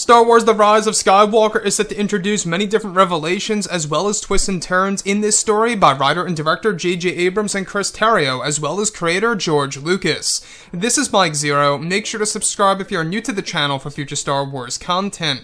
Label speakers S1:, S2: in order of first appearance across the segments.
S1: Star Wars The Rise of Skywalker is set to introduce many different revelations as well as twists and turns in this story by writer and director J.J. Abrams and Chris Terrio, as well as creator George Lucas. This is Mike Zero. Make sure to subscribe if you're new to the channel for future Star Wars content.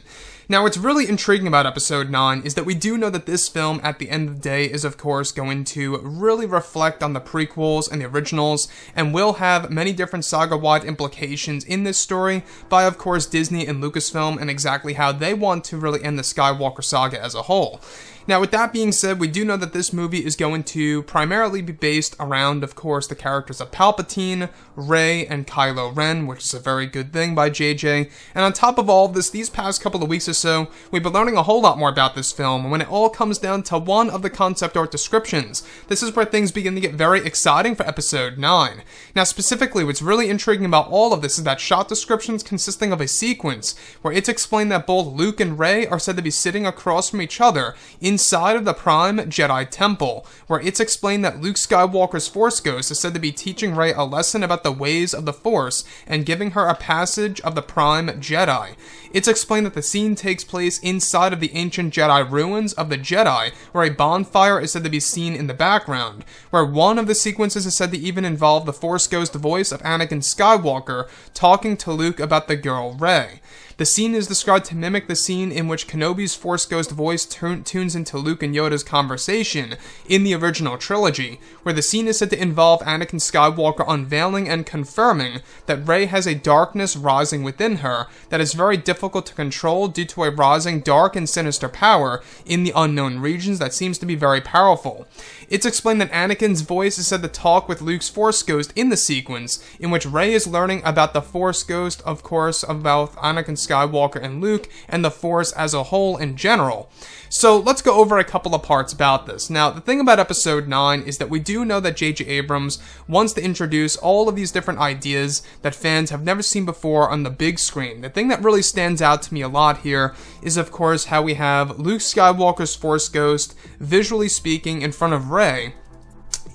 S1: Now, what's really intriguing about episode 9 is that we do know that this film, at the end of the day, is of course going to really reflect on the prequels and the originals, and will have many different saga wide implications in this story by, of course, Disney and Lucasfilm, and and exactly how they want to really end the Skywalker saga as a whole. Now, with that being said, we do know that this movie is going to primarily be based around, of course, the characters of Palpatine, Rey, and Kylo Ren, which is a very good thing by JJ. And on top of all of this, these past couple of weeks or so, we've been learning a whole lot more about this film, and when it all comes down to one of the concept art descriptions, this is where things begin to get very exciting for episode 9. Now, specifically, what's really intriguing about all of this is that shot descriptions consisting of a sequence where it's explained that both Luke and Rey are said to be sitting across from each other in inside of the Prime Jedi Temple, where it's explained that Luke Skywalker's Force Ghost is said to be teaching Rey a lesson about the ways of the Force and giving her a passage of the Prime Jedi. It's explained that the scene takes place inside of the ancient Jedi ruins of the Jedi, where a bonfire is said to be seen in the background, where one of the sequences is said to even involve the Force Ghost voice of Anakin Skywalker talking to Luke about the girl Rey. The scene is described to mimic the scene in which Kenobi's Force Ghost voice tunes into to Luke and Yoda's conversation in the original trilogy, where the scene is said to involve Anakin Skywalker unveiling and confirming that Rey has a darkness rising within her that is very difficult to control due to a rising dark and sinister power in the unknown regions that seems to be very powerful. It's explained that Anakin's voice is said to talk with Luke's Force Ghost in the sequence, in which Rey is learning about the Force Ghost, of course, about Anakin Skywalker and Luke, and the Force as a whole in general. So let's go over a couple of parts about this. Now, the thing about episode 9 is that we do know that J.J. Abrams wants to introduce all of these different ideas that fans have never seen before on the big screen. The thing that really stands out to me a lot here is, of course, how we have Luke Skywalker's Force Ghost visually speaking in front of Rey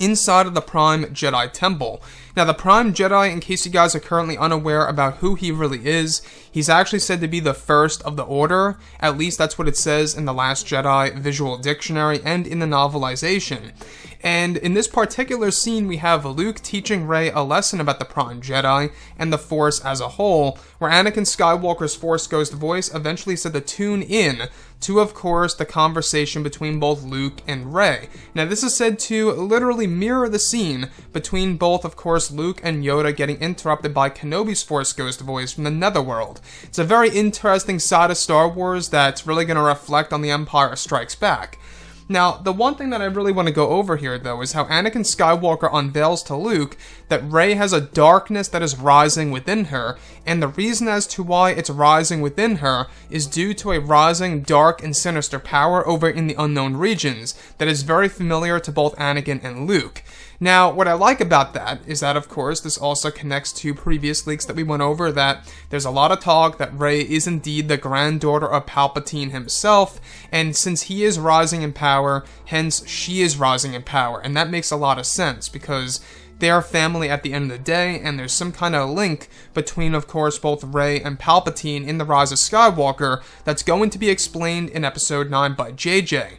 S1: inside of the Prime Jedi Temple. Now, the Prime Jedi, in case you guys are currently unaware about who he really is, he's actually said to be the first of the Order. At least that's what it says in The Last Jedi Visual Dictionary and in the novelization. And in this particular scene, we have Luke teaching Rey a lesson about the Prawn Jedi and the Force as a whole, where Anakin Skywalker's Force Ghost voice eventually said the tune in to, of course, the conversation between both Luke and Rey. Now, this is said to literally mirror the scene between both, of course, Luke and Yoda getting interrupted by Kenobi's Force Ghost voice from the Netherworld. It's a very interesting side of Star Wars that's really going to reflect on The Empire Strikes Back. Now, the one thing that I really want to go over here, though, is how Anakin Skywalker unveils to Luke that Rey has a darkness that is rising within her, and the reason as to why it's rising within her is due to a rising dark and sinister power over in the unknown regions that is very familiar to both Anakin and Luke. Now, what I like about that is that, of course, this also connects to previous leaks that we went over that there's a lot of talk that Rey is indeed the granddaughter of Palpatine himself, and since he is rising in power, hence she is rising in power, and that makes a lot of sense because they are family at the end of the day, and there's some kind of link between, of course, both Rey and Palpatine in The Rise of Skywalker that's going to be explained in Episode 9 by JJ.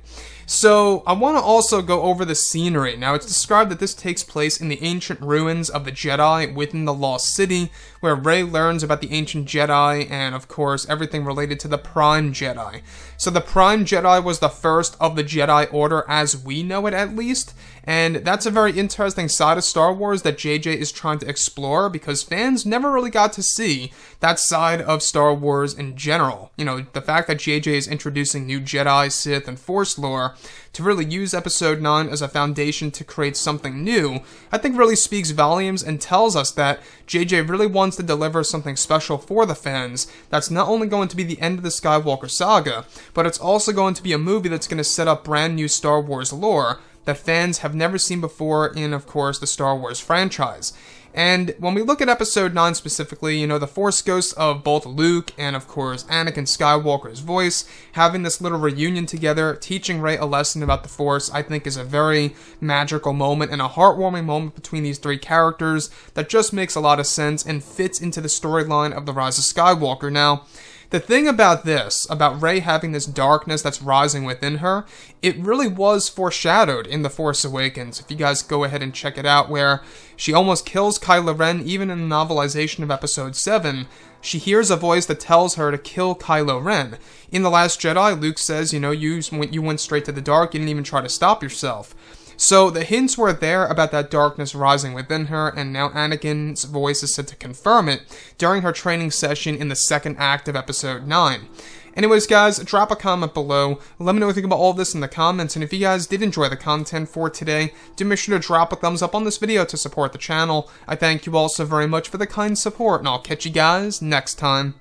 S1: So I want to also go over the scene right now. It's described that this takes place in the ancient ruins of the Jedi within the Lost City, where Rey learns about the ancient Jedi and, of course, everything related to the Prime Jedi. So the Prime Jedi was the first of the Jedi Order as we know it, at least. And that's a very interesting side of Star Wars that JJ is trying to explore because fans never really got to see that side of Star Wars in general. You know, the fact that JJ is introducing new Jedi, Sith, and Force lore to really use episode 9 as a foundation to create something new, I think really speaks volumes and tells us that JJ really wants to deliver something special for the fans that's not only going to be the end of the Skywalker saga, but it's also going to be a movie that's going to set up brand new Star Wars lore that fans have never seen before in, of course, the Star Wars franchise. And when we look at episode 9 specifically, you know, the Force ghosts of both Luke and, of course, Anakin Skywalker's voice, having this little reunion together, teaching Rey a lesson about the Force, I think is a very magical moment and a heartwarming moment between these three characters that just makes a lot of sense and fits into the storyline of The Rise of Skywalker. Now, the thing about this, about Rey having this darkness that's rising within her, it really was foreshadowed in The Force Awakens. If you guys go ahead and check it out, where she almost kills Kylo Ren, even in the novelization of Episode 7, she hears a voice that tells her to kill Kylo Ren. In The Last Jedi, Luke says, you know, you, you went straight to the dark, you didn't even try to stop yourself. So the hints were there about that darkness rising within her, and now Anakin's voice is said to confirm it during her training session in the second act of episode 9. Anyways, guys, drop a comment below. Let me know what you think about all this in the comments, and if you guys did enjoy the content for today, do make sure to drop a thumbs up on this video to support the channel. I thank you all so very much for the kind support, and I'll catch you guys next time.